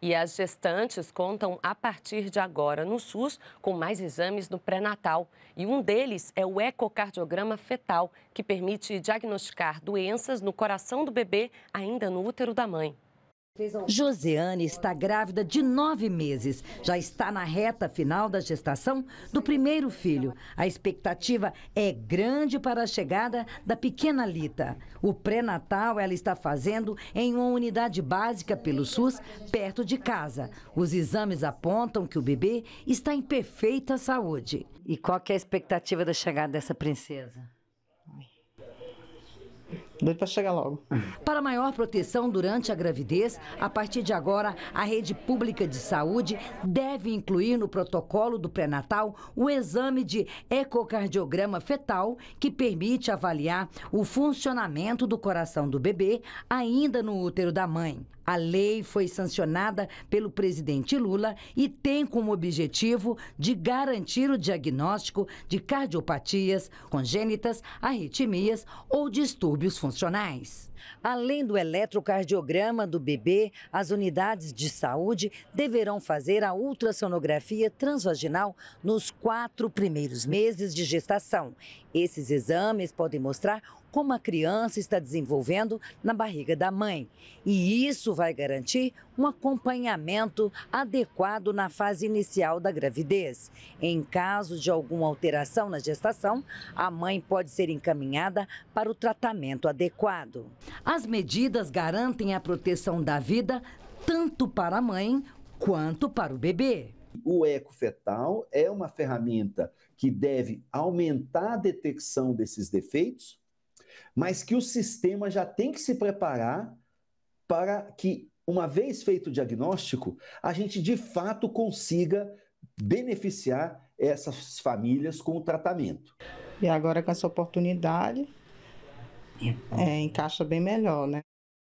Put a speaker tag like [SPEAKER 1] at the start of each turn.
[SPEAKER 1] E as gestantes contam a partir de agora no SUS com mais exames no pré-natal. E um deles é o ecocardiograma fetal, que permite diagnosticar doenças no coração do bebê ainda no útero da mãe.
[SPEAKER 2] Josiane está grávida de nove meses. Já está na reta final da gestação do primeiro filho. A expectativa é grande para a chegada da pequena Lita. O pré-natal ela está fazendo em uma unidade básica pelo SUS, perto de casa. Os exames apontam que o bebê está em perfeita saúde. E qual é a expectativa da chegada dessa princesa? Doido para chegar logo. Para maior proteção durante a gravidez, a partir de agora, a rede pública de saúde deve incluir no protocolo do pré-natal o exame de ecocardiograma fetal, que permite avaliar o funcionamento do coração do bebê ainda no útero da mãe. A lei foi sancionada pelo presidente Lula e tem como objetivo de garantir o diagnóstico de cardiopatias congênitas, arritmias ou distúrbios funcionais. Além do eletrocardiograma do bebê, as unidades de saúde deverão fazer a ultrassonografia transvaginal nos quatro primeiros meses de gestação. Esses exames podem mostrar como a criança está desenvolvendo na barriga da mãe. E isso vai garantir um acompanhamento adequado na fase inicial da gravidez. Em caso de alguma alteração na gestação, a mãe pode ser encaminhada para o tratamento adequado. As medidas garantem a proteção da vida tanto para a mãe quanto para o bebê.
[SPEAKER 3] O ecofetal é uma ferramenta que deve aumentar a detecção desses defeitos mas que o sistema já tem que se preparar para que, uma vez feito o diagnóstico, a gente de fato consiga beneficiar essas famílias com o tratamento.
[SPEAKER 1] E agora com essa oportunidade, então. é, encaixa bem melhor, né?